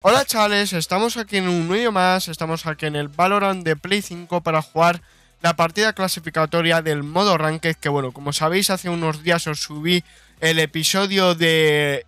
Hola chavales, estamos aquí en un vídeo más, estamos aquí en el Valorant de Play 5 para jugar la partida clasificatoria del modo Ranked, que bueno, como sabéis hace unos días os subí el episodio de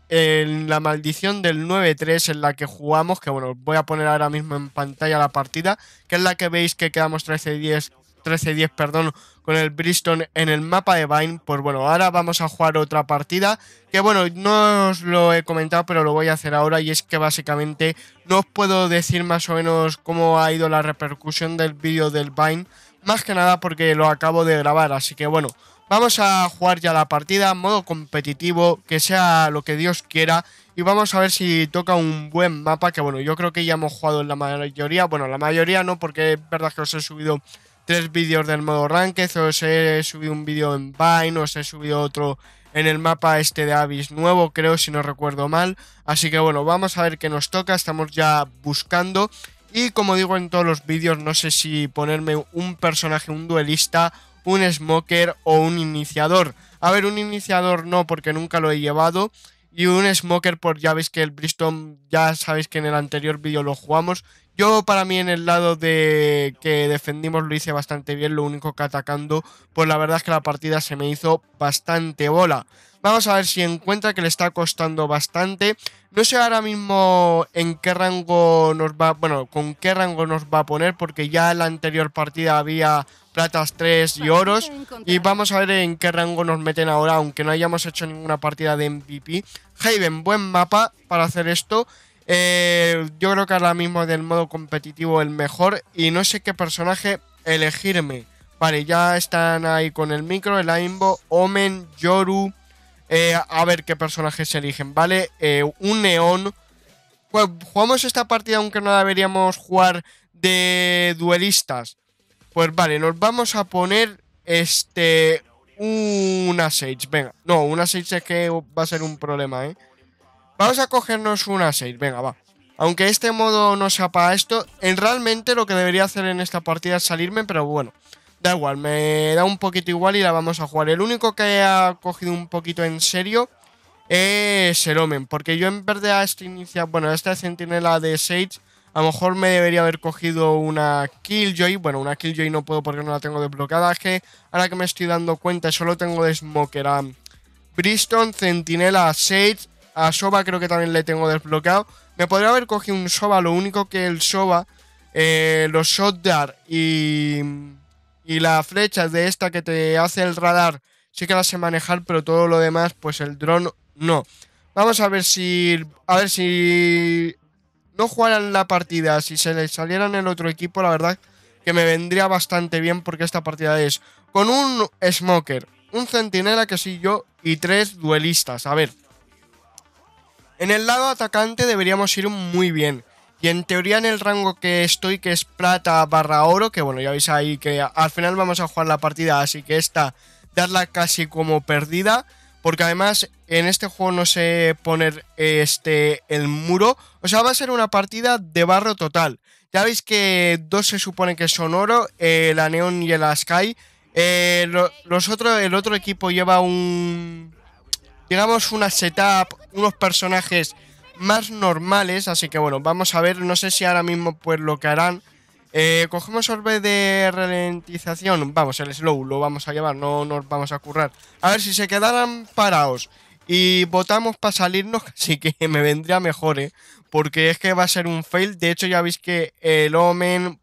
La Maldición del 9-3 en la que jugamos, que bueno, voy a poner ahora mismo en pantalla la partida, que es la que veis que quedamos 13-10 13-10, perdón, con el Bristol en el mapa de Vine. Pues bueno, ahora vamos a jugar otra partida. Que bueno, no os lo he comentado, pero lo voy a hacer ahora. Y es que básicamente no os puedo decir más o menos cómo ha ido la repercusión del vídeo del Vine. Más que nada porque lo acabo de grabar. Así que bueno, vamos a jugar ya la partida. Modo competitivo, que sea lo que Dios quiera. Y vamos a ver si toca un buen mapa. Que bueno, yo creo que ya hemos jugado en la mayoría. Bueno, la mayoría no, porque es verdad que os he subido tres vídeos del modo Ranked, os he subido un vídeo en Vine, os he subido otro en el mapa este de Abyss nuevo, creo, si no recuerdo mal. Así que bueno, vamos a ver qué nos toca, estamos ya buscando. Y como digo en todos los vídeos, no sé si ponerme un personaje, un duelista, un smoker o un iniciador. A ver, un iniciador no, porque nunca lo he llevado y un Smoker por ya veis que el Bristol, ya sabéis que en el anterior vídeo lo jugamos. Yo para mí en el lado de que defendimos lo hice bastante bien, lo único que atacando, pues la verdad es que la partida se me hizo bastante bola. Vamos a ver si encuentra que le está costando bastante. No sé ahora mismo en qué rango nos va, bueno, con qué rango nos va a poner, porque ya en la anterior partida había platas 3 y oros. Y vamos a ver en qué rango nos meten ahora, aunque no hayamos hecho ninguna partida de MVP. ven buen mapa para hacer esto. Eh, yo creo que ahora mismo del modo competitivo el mejor. Y no sé qué personaje elegirme. Vale, ya están ahí con el micro, el Aimbo, Omen, Yoru, eh, a ver qué personajes se eligen, ¿vale? Eh, un neón. Jugamos esta partida aunque no deberíamos jugar de duelistas. Pues vale, nos vamos a poner este una Sage. Venga, no, una Sage es que va a ser un problema, ¿eh? Vamos a cogernos una Sage, venga, va. Aunque este modo no sea para esto, en realmente lo que debería hacer en esta partida es salirme, pero bueno. Da igual, me da un poquito igual y la vamos a jugar. El único que ha cogido un poquito en serio es el Omen. Porque yo en vez de a este inicia, bueno, a esta centinela de Sage, a lo mejor me debería haber cogido una Killjoy. Bueno, una Killjoy no puedo porque no la tengo desbloqueada. Es que ahora que me estoy dando cuenta, solo tengo de Smoker a Briston, Centinela, Sage. A Soba creo que también le tengo desbloqueado. Me podría haber cogido un Soba, lo único que el Soba, eh, los Shotdar y y la flecha de esta que te hace el radar sí que la sé manejar, pero todo lo demás, pues el dron no. Vamos a ver si. A ver si. No jugaran la partida, si se les salieran el otro equipo, la verdad que me vendría bastante bien porque esta partida es con un smoker, un centinela que soy yo y tres duelistas. A ver. En el lado atacante deberíamos ir muy bien. Y en teoría en el rango que estoy, que es plata barra oro, que bueno, ya veis ahí que al final vamos a jugar la partida, así que esta darla casi como perdida. Porque además en este juego no sé poner este, el muro. O sea, va a ser una partida de barro total. Ya veis que dos se supone que son oro, el la Neon y el Sky. Eh, los el otro equipo lleva un... Digamos una setup, unos personajes más normales, así que bueno, vamos a ver, no sé si ahora mismo pues lo que harán. Eh, cogemos orbe de ralentización, vamos, el slow lo vamos a llevar, no nos vamos a currar. A ver si se quedaran parados y votamos para salirnos, así que me vendría mejor, ¿eh? Porque es que va a ser un fail, de hecho ya veis que el Omen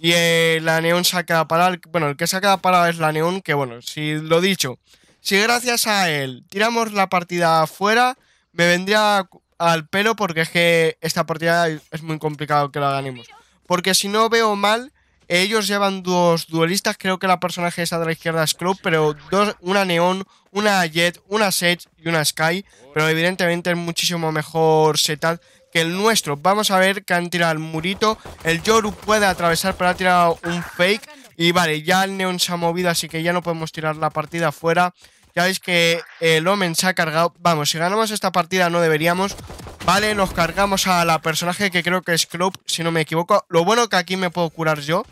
y la Neón se ha quedado bueno, el que se ha quedado parado es la Neón, que bueno, si lo dicho, si gracias a él tiramos la partida afuera, me vendría al pelo porque es que esta partida es muy complicado que la ganemos. Porque si no veo mal, ellos llevan dos duelistas, creo que la personaje esa de la izquierda es Club, pero dos, una Neon, una Jet, una Sage y una Sky, pero evidentemente es muchísimo mejor Setal que el nuestro. Vamos a ver que han tirado el murito, el Yoru puede atravesar, pero ha tirado un fake, y vale, ya el Neon se ha movido, así que ya no podemos tirar la partida afuera ya veis que eh, el Omen se ha cargado. Vamos, si ganamos esta partida no deberíamos. Vale, nos cargamos a la personaje que creo que es Club, si no me equivoco. Lo bueno que aquí me puedo curar yo.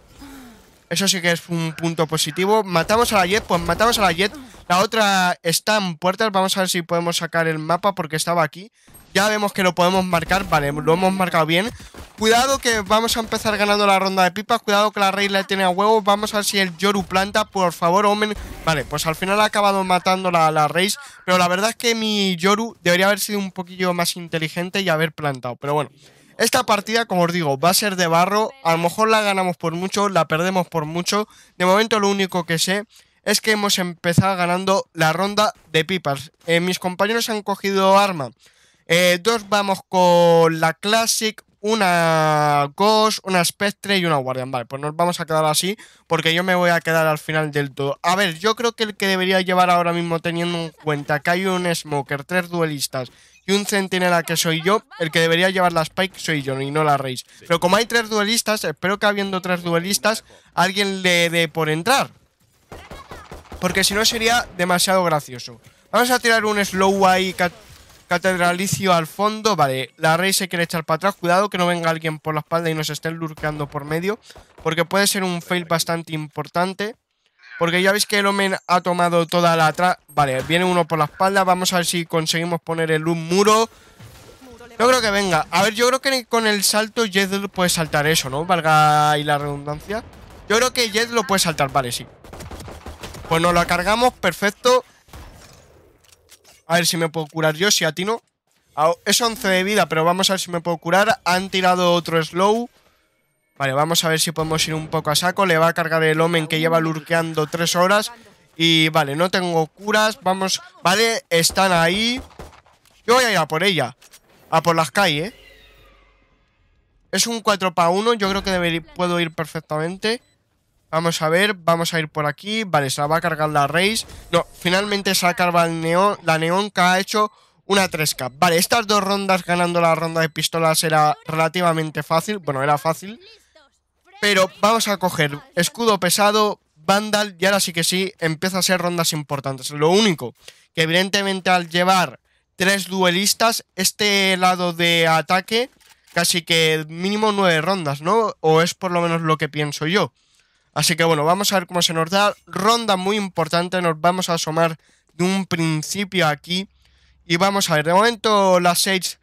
Eso sí que es un punto positivo. Matamos a la Jet, pues matamos a la Jet. La otra está en puertas. Vamos a ver si podemos sacar el mapa porque estaba aquí. Ya vemos que lo podemos marcar, vale, lo hemos marcado bien. Cuidado que vamos a empezar ganando la ronda de pipas. Cuidado que la rey la tiene a huevo. Vamos a ver si el Yoru planta. Por favor, Omen. Vale, pues al final ha acabado matando la, la rey. Pero la verdad es que mi Yoru debería haber sido un poquillo más inteligente y haber plantado. Pero bueno, esta partida, como os digo, va a ser de barro. A lo mejor la ganamos por mucho, la perdemos por mucho. De momento lo único que sé es que hemos empezado ganando la ronda de pipas. Eh, mis compañeros han cogido arma. Eh, dos vamos con la Classic, una Ghost, una Spectre y una Guardian. Vale, pues nos vamos a quedar así porque yo me voy a quedar al final del todo. A ver, yo creo que el que debería llevar ahora mismo teniendo en cuenta que hay un Smoker, tres duelistas y un centinela que soy yo, el que debería llevar la Spike soy yo y no la Reis. Pero como hay tres duelistas, espero que habiendo tres duelistas alguien le dé por entrar. Porque si no sería demasiado gracioso. Vamos a tirar un slow ahí Catedralicio al fondo, vale. La rey se quiere echar para atrás. Cuidado que no venga alguien por la espalda y nos estén lurcando por medio. Porque puede ser un fail bastante importante. Porque ya veis que el Omen ha tomado toda la atrás. Vale, viene uno por la espalda. Vamos a ver si conseguimos poner el un muro. Yo creo que venga. A ver, yo creo que con el salto Jed puede saltar eso, ¿no? Valga y la redundancia. Yo creo que Jed lo puede saltar, vale, sí. Pues nos lo cargamos, perfecto. A ver si me puedo curar yo, si a ti no ah, Es 11 de vida, pero vamos a ver si me puedo curar. Han tirado otro slow. Vale, vamos a ver si podemos ir un poco a saco. Le va a cargar el Omen que lleva lurqueando 3 horas. Y vale, no tengo curas. Vamos, vale, están ahí. Yo voy a ir a por ella. A por las calles. Es un 4 para 1. Yo creo que puedo ir perfectamente. Vamos a ver, vamos a ir por aquí. Vale, se la va a cargar la Reis. No, finalmente se ha cargado neón, la Que ha hecho una 3K. Vale, estas dos rondas ganando la ronda de pistolas era relativamente fácil. Bueno, era fácil. Pero vamos a coger escudo pesado, Vandal y ahora sí que sí, empieza a ser rondas importantes. Lo único que evidentemente al llevar tres duelistas, este lado de ataque, casi que mínimo nueve rondas, ¿no? O es por lo menos lo que pienso yo. Así que bueno, vamos a ver cómo se nos da. Ronda muy importante, nos vamos a asomar de un principio aquí. Y vamos a ver, de momento la Sage,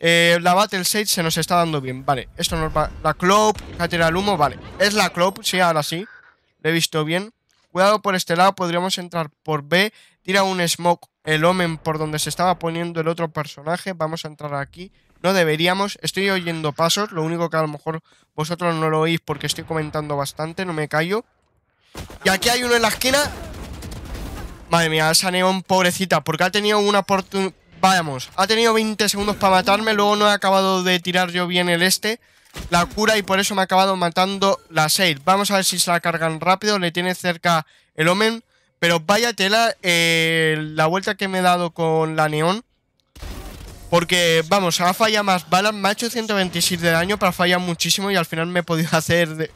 eh, la Battle Sage se nos está dando bien. Vale, esto nos va... La Clope, tira el humo, vale. Es la club sí, ahora sí. Lo he visto bien. Cuidado por este lado, podríamos entrar por B. Tira un smoke el Omen por donde se estaba poniendo el otro personaje. Vamos a entrar aquí. No deberíamos, estoy oyendo pasos, lo único que a lo mejor vosotros no lo oís porque estoy comentando bastante, no me callo. Y aquí hay uno en la esquina. Madre mía, esa neón pobrecita, porque ha tenido una oportunidad... Vamos, ha tenido 20 segundos para matarme, luego no he acabado de tirar yo bien el este, la cura, y por eso me ha acabado matando la 6. Vamos a ver si se la cargan rápido, le tiene cerca el Omen, pero vaya tela eh, la vuelta que me he dado con la neón. Porque, vamos, ha falla más balas, me ha hecho 126 de daño, pero falla muchísimo y al final me he podido hacer,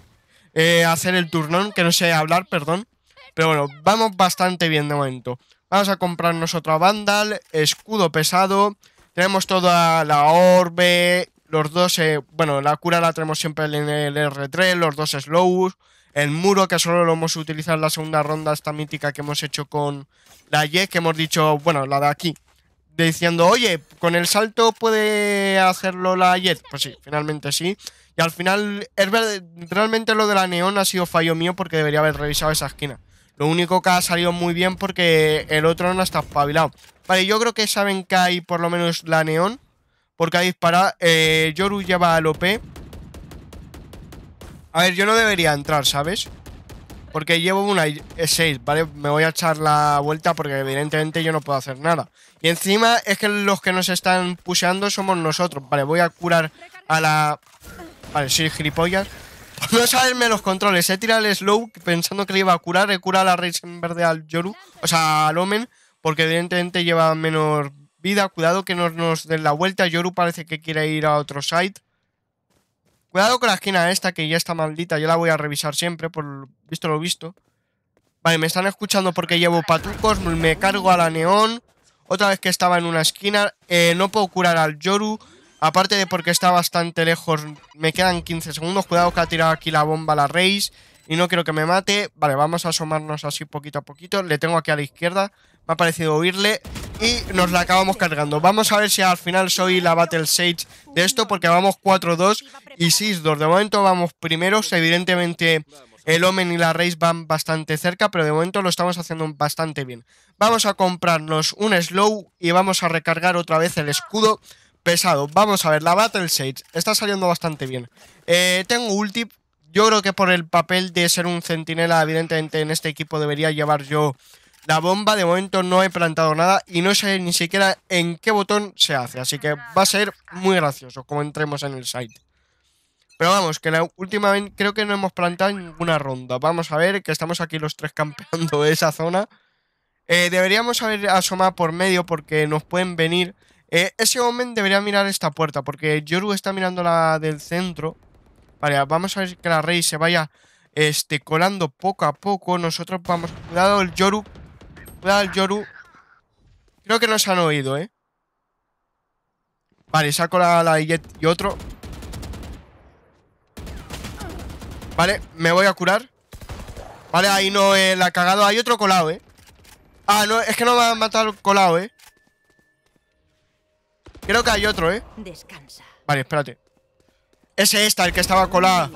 eh, hacer el turnón, que no sé hablar, perdón. Pero bueno, vamos bastante bien de momento. Vamos a comprarnos otra Vandal, escudo pesado, tenemos toda la orbe, los dos, eh, bueno, la cura la tenemos siempre en el R3, los dos slows, el muro que solo lo hemos utilizado en la segunda ronda, esta mítica que hemos hecho con la Y, que hemos dicho, bueno, la de aquí, diciendo, oye, con el salto puede hacerlo la Jet. Pues sí, finalmente sí. Y al final, realmente lo de la neón ha sido fallo mío porque debería haber revisado esa esquina. Lo único que ha salido muy bien porque el otro no está espabilado. Vale, yo creo que saben que hay por lo menos la neón. Porque ha disparado. Eh, Yoru lleva al OP. A ver, yo no debería entrar, ¿sabes? Porque llevo una 6, ¿vale? Me voy a echar la vuelta porque evidentemente yo no puedo hacer nada. Y encima es que los que nos están puseando somos nosotros. Vale, voy a curar a la... Vale, sí, gilipollas. No saberme los controles. He tirado el slow pensando que le iba a curar. He curado a la en verde al Yoru. O sea, al Omen. Porque evidentemente lleva menos vida. Cuidado que no nos den la vuelta. Yoru parece que quiere ir a otro site. Cuidado con la esquina esta que ya está maldita. Yo la voy a revisar siempre. Por visto lo visto. Vale, me están escuchando porque llevo patucos. Me cargo a la neón. Otra vez que estaba en una esquina. Eh, no puedo curar al Yoru. Aparte de porque está bastante lejos. Me quedan 15 segundos. Cuidado que ha tirado aquí la bomba la Reis. Y no quiero que me mate. Vale, vamos a asomarnos así poquito a poquito. Le tengo aquí a la izquierda. Me ha parecido oírle. Y nos la acabamos cargando. Vamos a ver si al final soy la Battle Sage de esto. Porque vamos 4-2 y 6-2. De momento vamos primeros. Evidentemente el Omen y la Race van bastante cerca, pero de momento lo estamos haciendo bastante bien. Vamos a comprarnos un Slow y vamos a recargar otra vez el escudo pesado. Vamos a ver, la Battle Sage está saliendo bastante bien. Eh, tengo ulti, yo creo que por el papel de ser un centinela, evidentemente en este equipo debería llevar yo la bomba. De momento no he plantado nada y no sé ni siquiera en qué botón se hace, así que va a ser muy gracioso como entremos en el site. Pero vamos, que la última vez... creo que no hemos plantado ninguna ronda. Vamos a ver, que estamos aquí los tres campeando esa zona. Eh, deberíamos haber asomado por medio porque nos pueden venir. Eh, ese hombre debería mirar esta puerta porque Yoru está mirando la del centro. Vale, vamos a ver que la Rey se vaya este, colando poco a poco. Nosotros vamos... Cuidado el Yoru. Cuidado el Yoru. Creo que nos han oído, ¿eh? Vale, saco la, la y otro. Vale, me voy a curar. Vale, ahí no eh, la ha cagado. Hay otro colado, ¿eh? Ah, no, es que no me ha matado colado, ¿eh? Creo que hay otro, ¿eh? Vale, espérate. Ese está, el que estaba colado.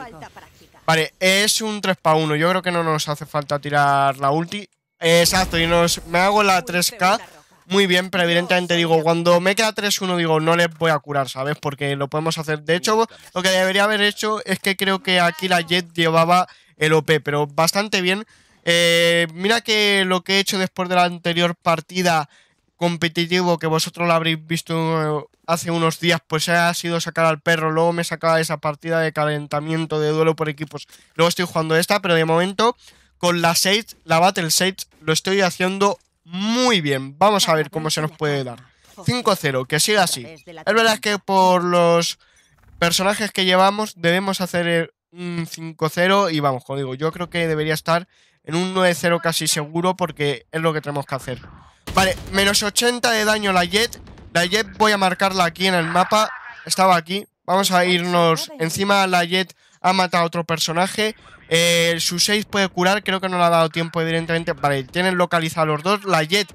Vale, es un 3 para 1. Yo creo que no nos hace falta tirar la ulti. Exacto, y nos, me hago la 3K muy bien, pero evidentemente digo, cuando me queda 3-1, digo, no les voy a curar, ¿sabes? Porque lo podemos hacer. De hecho, lo que debería haber hecho es que creo que aquí la Jet llevaba el OP, pero bastante bien. Eh, mira que lo que he hecho después de la anterior partida competitivo que vosotros lo habréis visto eh, hace unos días, pues ha sido sacar al perro, luego me sacaba esa partida de calentamiento de duelo por equipos, luego estoy jugando esta, pero de momento con la sage la Battle sage lo estoy haciendo muy bien. Vamos a ver cómo se nos puede dar. 5-0, que siga así. Es verdad que por los personajes que llevamos debemos hacer un 5-0 y vamos, como digo, yo creo que debería estar en un 9-0 casi seguro porque es lo que tenemos que hacer. Vale, menos 80 de daño la Jet. La Jet voy a marcarla aquí en el mapa. Estaba aquí. Vamos a irnos encima. La Jet ha matado a otro personaje. Eh, Su-6 puede curar, creo que no le ha dado tiempo evidentemente. Vale, tienen localizados los dos. La Jet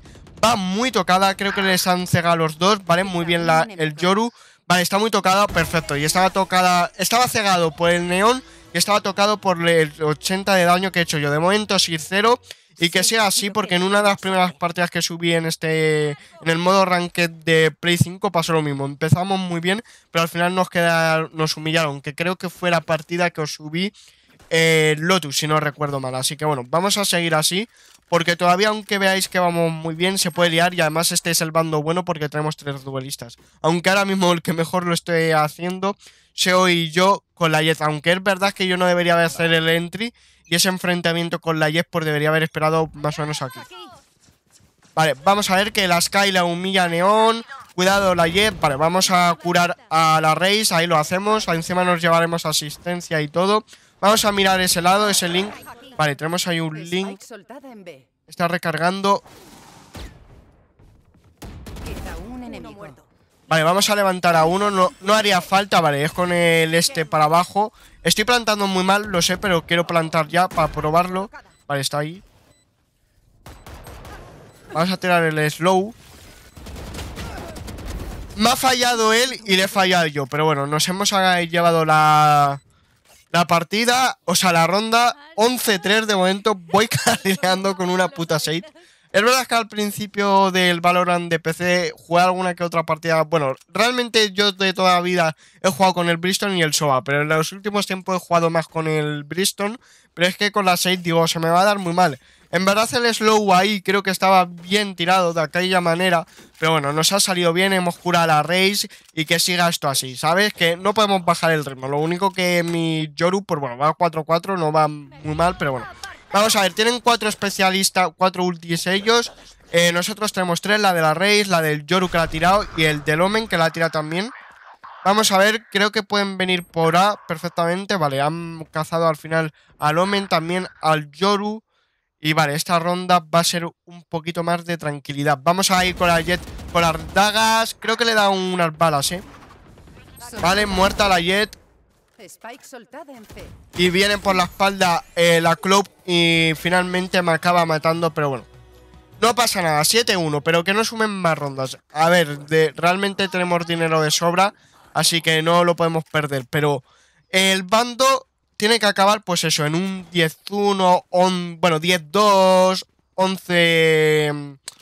va muy tocada, creo que les han cegado los dos, ¿vale? Muy bien la, el Yoru. Vale, está muy tocada, perfecto. Y estaba tocada, estaba cegado por el neón y estaba tocado por el 80 de daño que he hecho yo. De momento ir 0 y que sea así porque en una de las primeras partidas que subí en este en el modo ranked de Play 5 pasó lo mismo. Empezamos muy bien, pero al final nos queda nos humillaron, que creo que fue la partida que os subí eh, Lotus, si no recuerdo mal. Así que bueno, vamos a seguir así. Porque todavía, aunque veáis que vamos muy bien, se puede liar. Y además este es el bando bueno porque tenemos tres duelistas. Aunque ahora mismo el que mejor lo estoy haciendo, Seo y yo con la Jet. Aunque es verdad que yo no debería hacer el entry. Y ese enfrentamiento con la Jet, por pues debería haber esperado más o menos aquí. Vale, vamos a ver que la Sky la humilla Neón. Cuidado la Jet. Vale, vamos a curar a la Reis. Ahí lo hacemos. Encima nos llevaremos asistencia y todo. Vamos a mirar ese lado, ese link. Vale, tenemos ahí un link. Está recargando. Vale, vamos a levantar a uno. No, no haría falta, vale, es con el este para abajo. Estoy plantando muy mal, lo sé, pero quiero plantar ya para probarlo. Vale, está ahí. Vamos a tirar el slow. Me ha fallado él y le he fallado yo. Pero bueno, nos hemos llevado la... La partida, o sea, la ronda 11-3 de momento voy carrileando con una puta 6. Es verdad que al principio del Valorant de PC jugar alguna que otra partida. Bueno, realmente yo de toda la vida he jugado con el Bristol y el SOA, pero en los últimos tiempos he jugado más con el Bristol. Pero es que con la 6, digo, se me va a dar muy mal. En verdad el slow ahí creo que estaba bien tirado de aquella manera, pero bueno, nos ha salido bien, hemos curado a la race y que siga esto así, ¿sabes? Que no podemos bajar el ritmo, lo único que mi Yoru, pues bueno, va 4-4, no va muy mal, pero bueno. Vamos a ver, tienen cuatro especialistas, cuatro ultis ellos, eh, nosotros tenemos tres, la de la race, la del Yoru que la ha tirado y el del Omen que la ha tirado también. Vamos a ver, creo que pueden venir por A perfectamente, vale, han cazado al final al Omen, también al Yoru y vale, esta ronda va a ser un poquito más de tranquilidad. Vamos a ir con la Jet, con las dagas. Creo que le da unas balas, ¿eh? Vale, muerta la Jet. Y vienen por la espalda eh, la club y finalmente me acaba matando, pero bueno. No pasa nada, 7-1, pero que no sumen más rondas. A ver, realmente tenemos dinero de sobra, así que no lo podemos perder. Pero el bando tiene que acabar, pues eso, en un 10-1, bueno, 10-2, 11...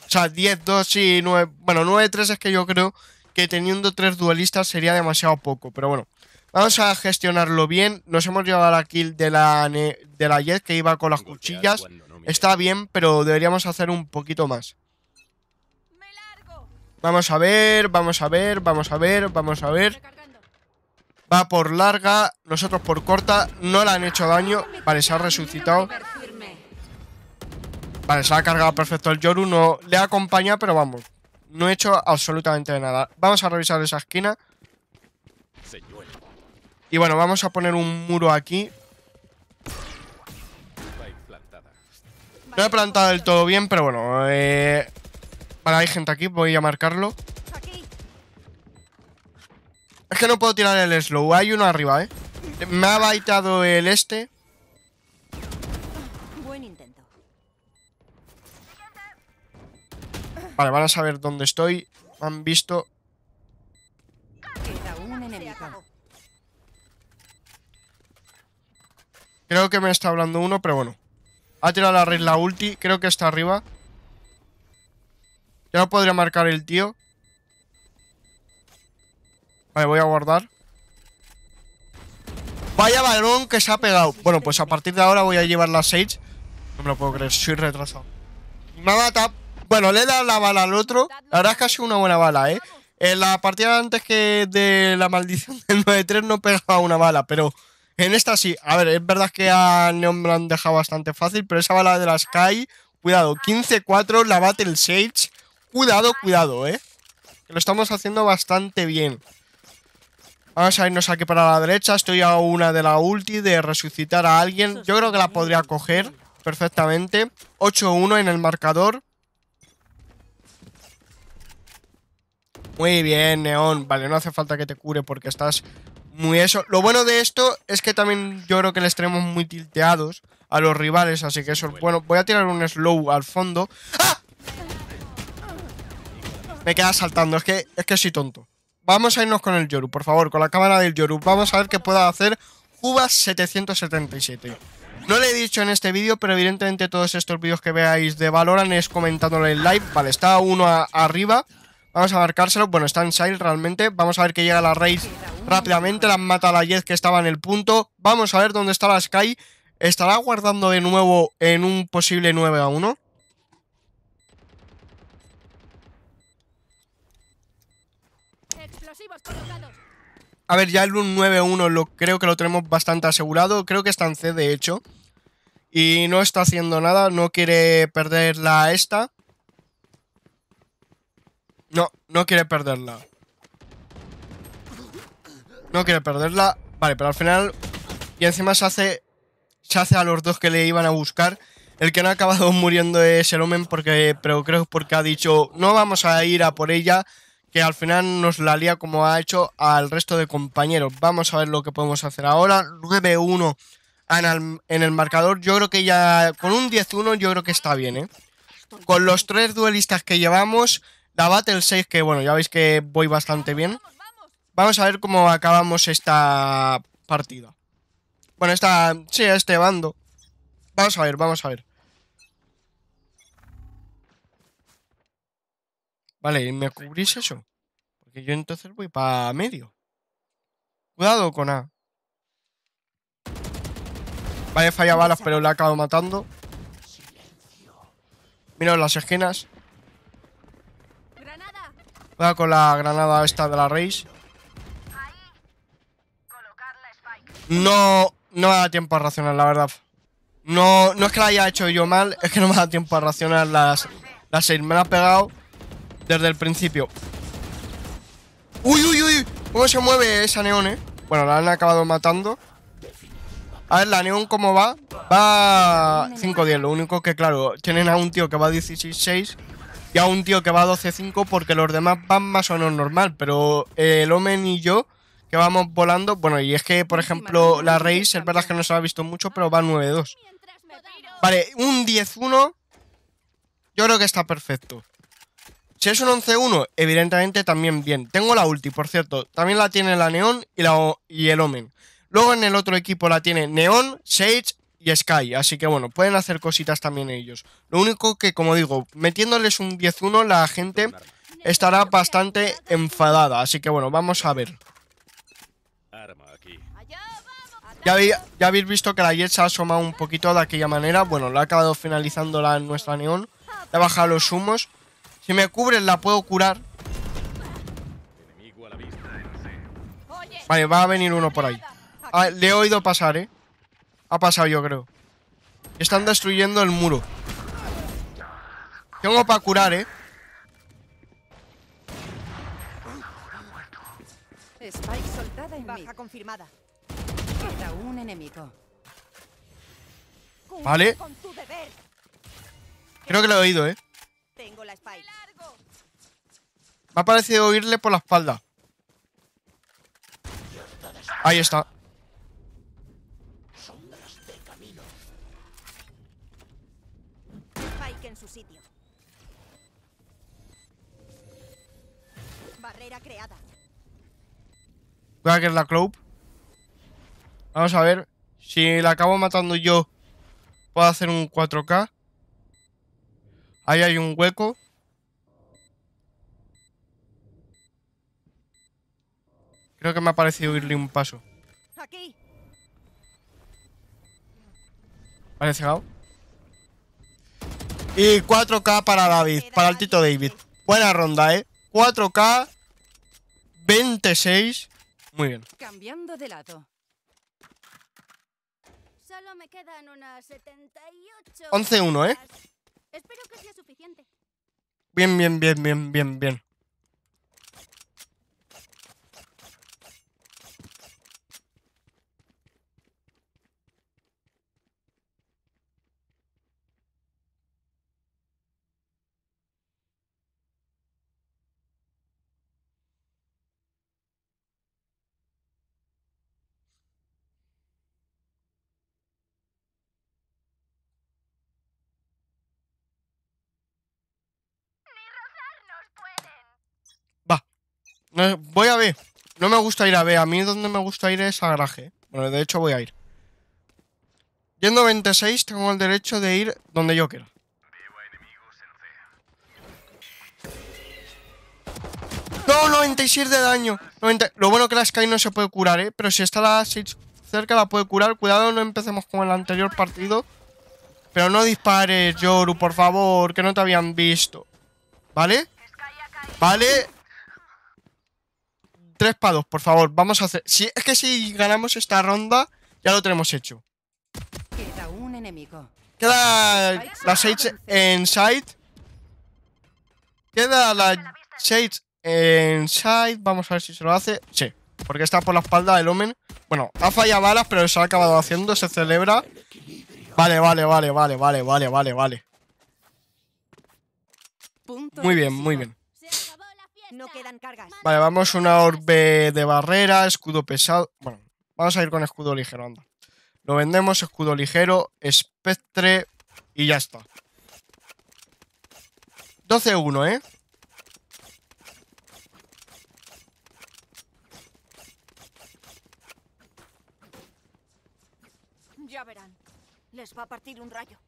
O sea, 10-2, sí, 9... Bueno, 9-3 es que yo creo que teniendo 3 duelistas sería demasiado poco, pero bueno. Vamos a gestionarlo bien. Nos hemos llevado la kill de la, de la Jet que iba con las cuchillas. Está bien, pero deberíamos hacer un poquito más. Vamos a ver, vamos a ver, vamos a ver, vamos a ver. Va por larga, nosotros por corta. No le han hecho daño. Vale, se ha resucitado. Vale, se ha cargado perfecto el Yoru. No le acompaña, pero vamos. No he hecho absolutamente nada. Vamos a revisar esa esquina. Y bueno, vamos a poner un muro aquí. No he plantado del todo bien, pero bueno. Eh... Vale, hay gente aquí, voy a marcarlo. Es que no puedo tirar el slow. Hay uno arriba, ¿eh? Me ha baitado el este. Buen intento. Vale, van a saber dónde estoy. Han visto. Creo que me está hablando uno, pero bueno. Ha tirado la red la ulti. Creo que está arriba. Ya podría marcar el tío. Vale, voy a guardar. Vaya balón que se ha pegado. Bueno, pues a partir de ahora voy a llevar la Sage. No me lo puedo creer, soy retrasado. Me mata. Bueno, le he dado la bala al otro. La verdad es que ha sido una buena bala, ¿eh? En la partida antes que de la maldición del 9-3 no pegaba una bala, pero en esta sí. A ver, es verdad que a Neon me la han dejado bastante fácil, pero esa bala de la Sky, cuidado, 15-4, la Battle Sage. Cuidado, cuidado, ¿eh? lo estamos haciendo bastante bien. Vamos a irnos aquí para la derecha. Estoy a una de la ulti de resucitar a alguien. Yo creo que la podría coger perfectamente. 8-1 en el marcador. Muy bien, Neón. Vale, no hace falta que te cure porque estás muy eso. Lo bueno de esto es que también yo creo que les tenemos muy tilteados a los rivales, así que eso es bueno. Voy a tirar un slow al fondo. ¡Ah! Me queda saltando, es que, es que soy tonto. Vamos a irnos con el Yoru, por favor, con la cámara del Yoru. Vamos a ver qué pueda hacer Cubas 777. No le he dicho en este vídeo, pero evidentemente todos estos vídeos que veáis de valoran es comentándole en live. Vale, está uno arriba. Vamos a marcárselo. Bueno, está en Sail realmente. Vamos a ver que llega la raíz rápidamente. La mata a la Jez que estaba en el punto. Vamos a ver dónde está la Sky. ¿Estará guardando de nuevo en un posible 9 a 1? A ver, ya el un 9-1 lo, creo que lo tenemos bastante asegurado. Creo que está en C, de hecho. Y no está haciendo nada. No quiere perderla esta. No, no quiere perderla. No quiere perderla. Vale, pero al final... Y encima se hace... Se a los dos que le iban a buscar. El que no ha acabado muriendo es el Omen porque... Pero creo que porque ha dicho... No vamos a ir a por ella que al final nos la lía como ha hecho al resto de compañeros. Vamos a ver lo que podemos hacer ahora. 9-1 en el marcador. Yo creo que ya con un 10-1 yo creo que está bien, ¿eh? Con los tres duelistas que llevamos, la Battle 6, que bueno, ya veis que voy bastante bien. Vamos a ver cómo acabamos esta partida. Bueno, esta... Sí, este bando. Vamos a ver, vamos a ver. Vale, ¿y me cubrís eso? Porque yo entonces voy para medio. Cuidado con A. Vale, falla balas, pero la acabo matando. Mira las esquinas. Cuidado con la granada esta de la Reis. No, no me da tiempo a racionar, la verdad. No, no es que la haya hecho yo mal, es que no me da tiempo a racionar las, las seis. Me la ha pegado desde el principio. ¡Uy, uy, uy! ¿Cómo se mueve esa neón, eh? Bueno, la han acabado matando. A ver, la neón cómo va. Va 5-10. Lo único que, claro, tienen a un tío que va 16-6 y a un tío que va 12-5 porque los demás van más o menos normal. Pero eh, el Omen y yo, que vamos volando... Bueno, y es que, por ejemplo, la Reis, es verdad que no se la ha visto mucho, pero va 9-2. Vale, un 10-1 yo creo que está perfecto. Si es un 11-1, evidentemente también bien. Tengo la ulti, por cierto. También la tiene la Neon y, el Omen. Luego en el otro equipo la tiene Neon, Sage y Sky. Así que bueno, pueden hacer cositas también ellos. Lo único que, como digo, metiéndoles un 10-1, la gente estará bastante enfadada. Así que bueno, vamos a ver. Ya, habéis visto que la Jet se ha asomado un poquito de aquella manera. Bueno, la ha acabado finalizando nuestra Neon. Le ha bajado los humos. Si me cubren, la puedo curar. Vale, va a venir uno por ahí. Ah, le he oído pasar, ¿eh? Ha pasado, yo creo. Están destruyendo el muro. Tengo para curar, ¿eh? Spike soltada en Baja confirmada. un enemigo. Vale. Creo que lo he oído, ¿eh? Tengo la spike. Me ha parecido oírle por la espalda. Ahí está. Spike en su sitio. Barrera creada. Voy a querer la club. Vamos a ver. Si la acabo matando yo, puedo hacer un 4K. Ahí hay un hueco. Creo que me ha parecido irle un paso. Aquí. Vale, llegado. Y 4K para David, para el Tito David. Buena ronda, ¿eh? 4K, 26. Muy bien. Cambiando de Solo me 11-1, ¿eh? Espero que sea suficiente. Bien, bien, bien, bien, bien, bien. voy a B. No me gusta ir a B. A mí donde me gusta ir es a garaje. Bueno, de hecho voy a ir. Yendo 26 tengo el derecho de ir donde yo quiera. No, 96 de daño. Lo bueno que la Sky no se puede curar, ¿eh? Pero si está la cerca la puede curar. Cuidado, no empecemos con el anterior partido. Pero no dispares, Yoru, por favor, que no te habían visto. ¿Vale? ¿Vale? Tres palos, por favor. Vamos a hacer. Si, es que si ganamos esta ronda, ya lo tenemos hecho. Queda un enemigo. Queda la Sage en side. Queda la Sage en side. Vamos a ver si se lo hace. Sí, porque está por la espalda del Omen. Bueno, ha fallado balas, pero se ha acabado haciendo. Se celebra. Vale, vale, vale, vale, vale, vale, vale, vale. Muy bien, muy bien no quedan cargas. Vale, vamos una orbe de barrera, escudo pesado. Bueno, vamos a ir con escudo ligero, anda. Lo vendemos, escudo ligero, espectre y ya está. 12-1, ¿eh? Ya verán. Les va a partir un rayo.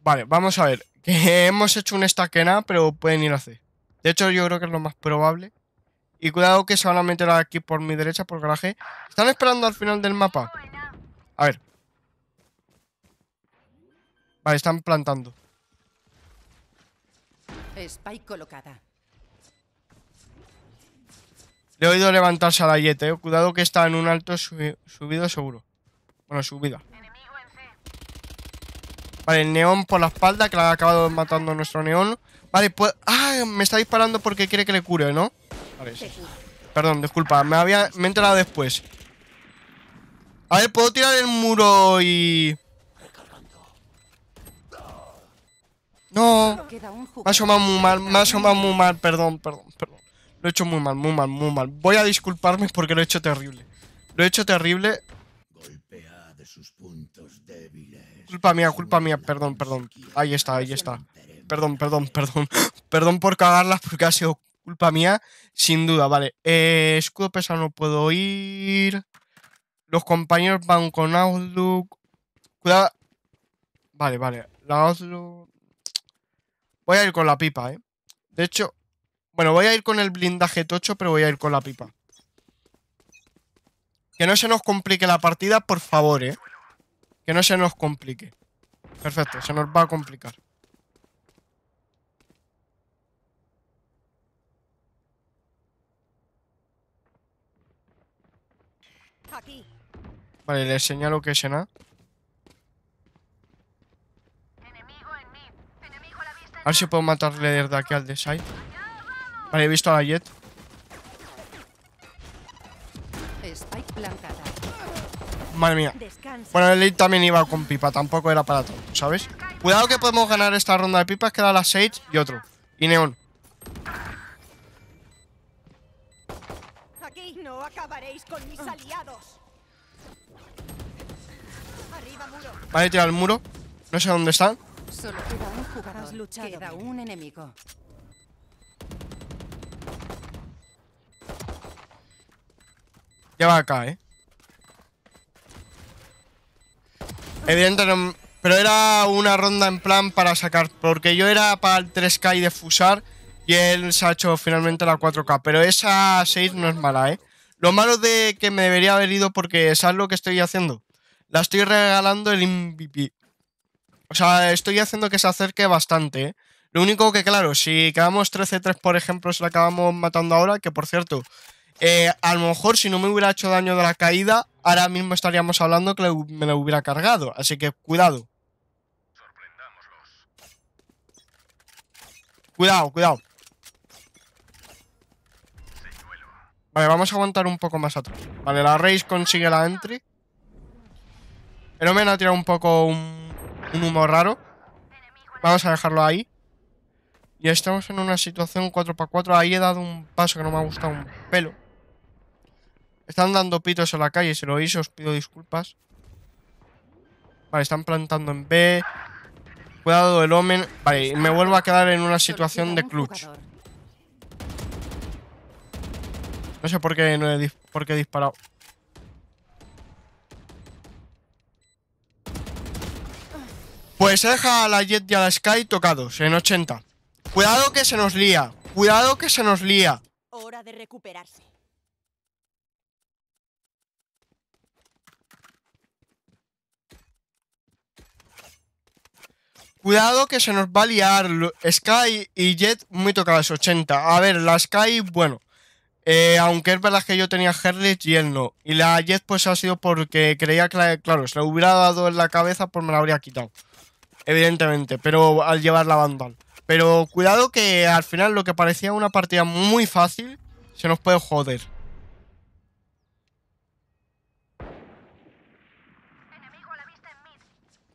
Vale, vamos a ver que hemos hecho un estaquena, pero pueden ir a C. De hecho, yo creo que es lo más probable. Y cuidado que se van a meter aquí por mi derecha, por garaje. Están esperando al final del mapa. A ver. Vale, están plantando. Spike colocada. Le he oído levantarse a la eh. Cuidado que está en un alto subido seguro. Bueno, subida. Vale, el neón por la espalda, que la ha acabado matando nuestro neón. Vale, pues... ¡Ah! Me está disparando porque quiere que le cure, ¿no? Vale, sí. Perdón, disculpa. Me había... Me he enterado después. A ver, puedo tirar el muro y... No. Me ha asomado muy mal, me ha asomado muy mal. Perdón, perdón, perdón. Lo he hecho muy mal, muy mal, muy mal. Voy a disculparme porque lo he hecho terrible. Lo he hecho terrible. Culpa mía, culpa mía, perdón, perdón. Ahí está, ahí está. Perdón, perdón, perdón. Perdón por cagarlas porque ha sido culpa mía, sin duda. Vale, eh, escudo pesado no puedo ir. Los compañeros van con Outlook. Cuidado. Vale, vale. La Outlook... Voy a ir con la pipa, ¿eh? De hecho, bueno, voy a ir con el blindaje tocho, pero voy a ir con la pipa. Que no se nos complique la partida, por favor, ¿eh? Que no se nos complique. Perfecto, se nos va a complicar. Vale, le señalo que es en A. A ver si puedo matarle desde aquí al de Vale, he visto a la Jet. Madre mía. Bueno, el lead también iba con pipa, tampoco era para tanto, ¿sabes? Cuidado que podemos ganar esta ronda de pipas, queda la Sage y otro. Y Neon. no acabaréis Vale, tira el muro. No sé dónde están. queda un enemigo. Ya va acá, eh. Evidentemente, pero era una ronda en plan para sacar, porque yo era para el 3K y de fusar y él se ha hecho finalmente la 4K, pero esa 6 no es mala, ¿eh? Lo malo de que me debería haber ido porque ¿sabes lo que estoy haciendo? La estoy regalando el MVP. O sea, estoy haciendo que se acerque bastante, ¿eh? Lo único que, claro, si quedamos 13-3, por ejemplo, se la acabamos matando ahora, que por cierto, eh, a lo mejor si no me hubiera hecho daño de la caída, ahora mismo estaríamos hablando que me lo hubiera cargado. Así que cuidado. Cuidado, cuidado. Vale, vamos a aguantar un poco más atrás. Vale, la race consigue la entry. me ha tirado un poco un, un humo raro. Vamos a dejarlo ahí. Y estamos en una situación 4x4. Ahí he dado un paso que no me ha gustado un pelo. Están dando pitos en la calle, se lo oís, os pido disculpas. Vale, están plantando en B. Cuidado el Omen. Vale, me vuelvo a quedar en una situación de clutch. No sé por qué, no he, por qué disparado. Pues se deja a la Jet y a la Sky tocados en 80. Cuidado que se nos lía. Cuidado que se nos lía. Hora de recuperarse. Cuidado que se nos va a liar. Sky y Jet muy tocadas 80. A ver, la Sky, bueno. Eh, aunque es verdad que yo tenía Herlitz y él no. Y la Jet pues ha sido porque creía que, claro, se la hubiera dado en la cabeza pues me la habría quitado. Evidentemente, pero al llevar la Vandal. Pero cuidado que al final lo que parecía una partida muy fácil se nos puede joder.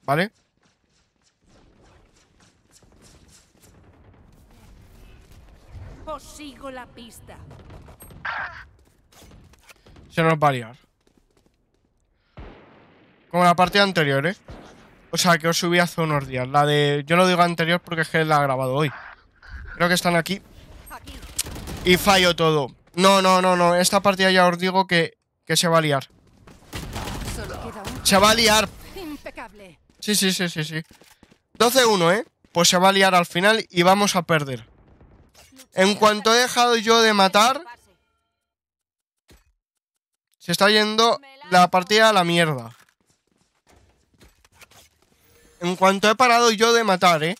¿Vale? sigo la pista. Se nos va a liar. Como la partida anterior, ¿eh? O sea, que os subí hace unos días. La de... Yo lo digo anterior porque es que la he grabado hoy. Creo que están aquí. Y fallo todo. No, no, no, no. Esta partida ya os digo que, que se va a liar. Se va a liar. Sí, sí, sí, sí, sí. 12-1, ¿eh? Pues se va a liar al final y vamos a perder. En cuanto he dejado yo de matar, se está yendo la partida a la mierda. En cuanto he parado yo de matar, ¿eh?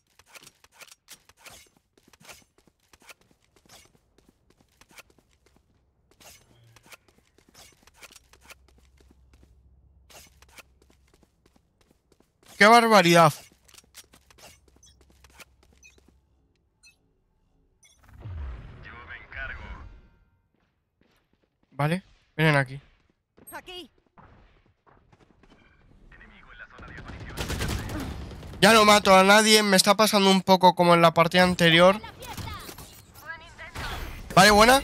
¡Qué barbaridad! aquí. Aquí. Ya no mato a nadie, me está pasando un poco como en la partida anterior. Vale, buena.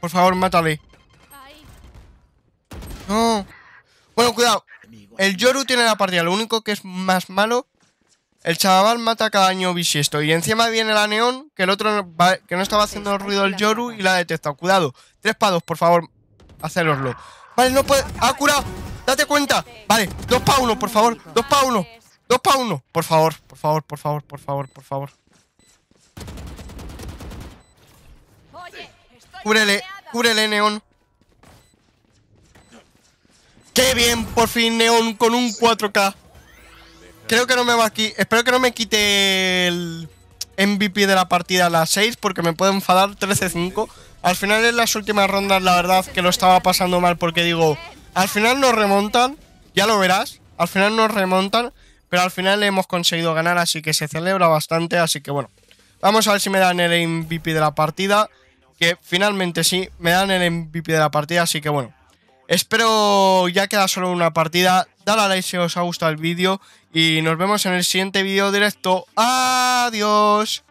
Por favor, mátale. No. Bueno, cuidado. El Yoru tiene la partida, lo único que es más malo el chaval mata cada año bisiesto. Y encima viene la neón, que el otro que no estaba haciendo ruido el Yoru y la ha detectado. Cuidado. Tres pados, por favor. Hacéroslo. Vale, no puede. ¡Ha curado! ¡Date cuenta! Vale, dos pa' uno, por favor. Dos pa' uno. Dos pa' uno. Por favor, por favor, por favor, por favor, por favor. Cúrele, cúrele, Neón. ¡Qué bien! Por fin, Neón, con un 4K creo que no me va aquí Espero que no me quite el MVP de la partida a las 6 porque me puede enfadar 13-5. Al final en las últimas rondas la verdad que lo estaba pasando mal porque digo, al final nos remontan, ya lo verás, al final nos remontan, pero al final hemos conseguido ganar, así que se celebra bastante, así que bueno. Vamos a ver si me dan el MVP de la partida, que finalmente sí, me dan el MVP de la partida, así que bueno. Espero ya queda solo una partida. Dale a like si os ha gustado el vídeo y nos vemos en el siguiente vídeo directo. Adiós.